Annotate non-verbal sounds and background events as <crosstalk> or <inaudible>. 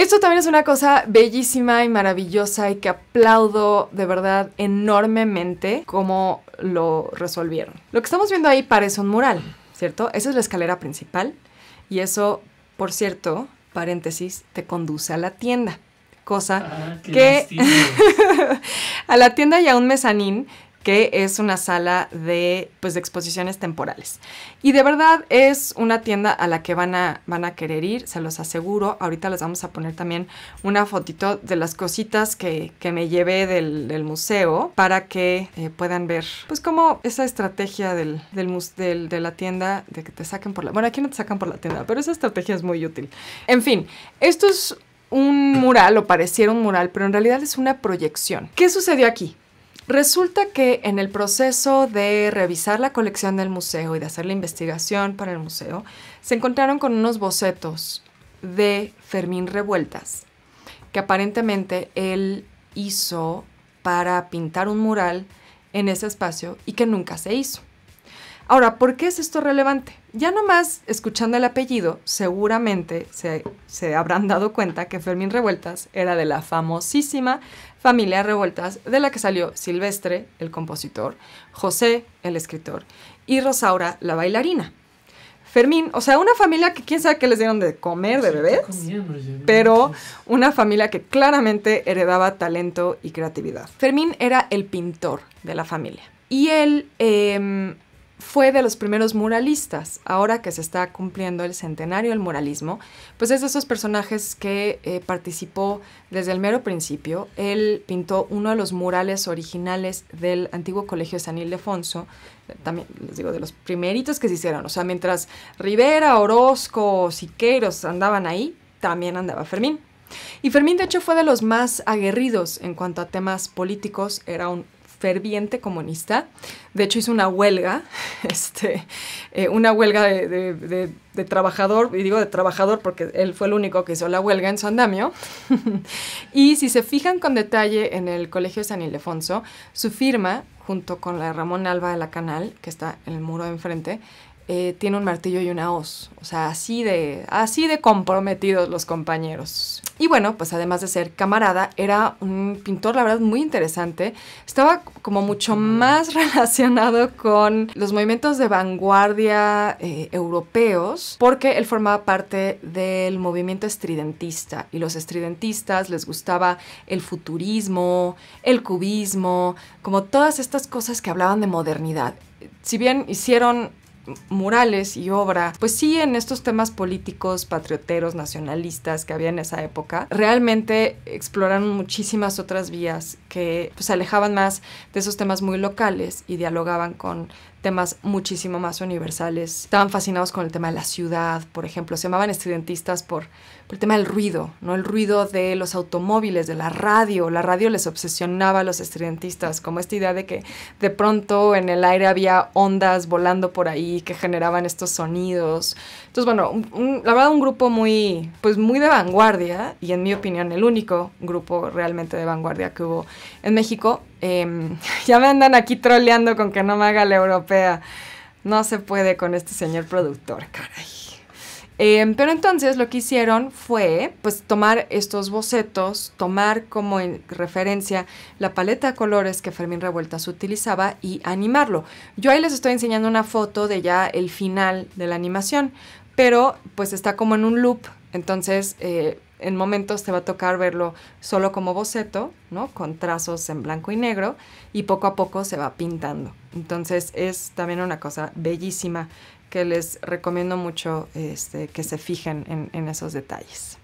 Esto también es una cosa bellísima y maravillosa y que aplaudo de verdad enormemente cómo lo resolvieron. Lo que estamos viendo ahí parece un mural, ¿cierto? Esa es la escalera principal y eso, por cierto, paréntesis, te conduce a la tienda cosa ah, que <laughs> a la tienda y a un mezanín que es una sala de, pues, de exposiciones temporales. Y de verdad es una tienda a la que van a, van a querer ir, se los aseguro. Ahorita les vamos a poner también una fotito de las cositas que, que me llevé del, museo para que eh, puedan ver, pues, como esa estrategia del, de la tienda, de que te saquen por la... Bueno, aquí no te sacan por la tienda, pero esa estrategia es muy útil. En fin, esto es un mural o pareciera un mural, pero en realidad es una proyección. ¿Qué sucedió aquí? Resulta que en el proceso de revisar la colección del museo y de hacer la investigación para el museo, se encontraron con unos bocetos de Fermín Revueltas, que aparentemente él hizo para pintar un mural en ese espacio y que nunca se hizo. Ahora, ¿por qué es esto relevante? Ya nomás escuchando el apellido, seguramente se, se habrán dado cuenta que Fermín Revueltas era de la famosísima Familia Revueltas, de la que salió Silvestre, el compositor, José, el escritor, y Rosaura, la bailarina. Fermín, o sea, una familia que quién sabe qué les dieron de comer de bebés, pues, pero una familia que claramente heredaba talento y creatividad. Fermín era el pintor de la familia y él em, fue de los primeros muralistas. Ahora que se está cumpliendo el centenario del muralismo, pues es de esos personajes que eh, participó desde el mero principio. Él pintó uno de los murales originales del antiguo colegio San Ildefonso, eh, también les digo, de los primeritos que se hicieron. O sea, mientras Rivera, Orozco, Siqueiros andaban ahí, también andaba Fermín. Y Fermín, de hecho, fue de los más aguerridos en cuanto a temas políticos. Era un ferviente comunista. De hecho, hizo una huelga <laughs> este, eh, una huelga de, trabajador, y digo de trabajador porque él fue el único que hizo la huelga en su andamio. <laughs> y si se fijan con detalle en el Colegio San Ildefonso, su firma, junto con la de Ramón Alba de la Canal, que está en el muro de enfrente, eh, tiene un martillo y una hoz. O sea, así de, así de comprometidos los compañeros. Y bueno, pues además de ser camarada, era un pintor, la verdad, muy interesante. Estaba como mucho más <laughs> relacionado con los movimientos de vanguardia eh, europeos, porque él formaba parte del movimiento estridentista. Y los estridentistas les gustaba el futurismo, el cubismo, como todas estas cosas que hablaban de modernidad. Si bien hicieron murales y obra, pues sí, en estos temas políticos, patrioteros, nacionalistas que había en esa época, realmente exploraron muchísimas otras vías que se pues, alejaban más de esos temas muy locales y dialogaban con temas muchísimo más universales. Estaban fascinados con el tema de la ciudad, por ejemplo. Se llamaban estudiantistas por, el tema del ruido, ¿no? El ruido de los automóviles, de la radio. La radio les obsesionaba a los estudiantistas, como esta idea de que de pronto en el aire había ondas volando por ahí que generaban estos sonidos. Entonces, bueno, la verdad un grupo muy, pues muy de vanguardia y en mi opinión el único grupo realmente de vanguardia que hubo en México Em, <laughs> ya me andan aquí troleando con que no me haga la europea. No se puede con este señor productor, caray. Em, pero entonces lo que hicieron fue pues tomar estos bocetos, tomar como referencia la paleta de colores que Fermín Revueltas utilizaba y animarlo. Yo ahí les estoy enseñando una foto de ya el final de la animación, pero pues está como en un loop entonces, eh, en momentos te va a tocar verlo solo como boceto, ¿no? Con trazos en blanco y negro y poco a poco se va pintando. Entonces, es también una cosa bellísima que les recomiendo mucho este, que se fijen en esos detalles.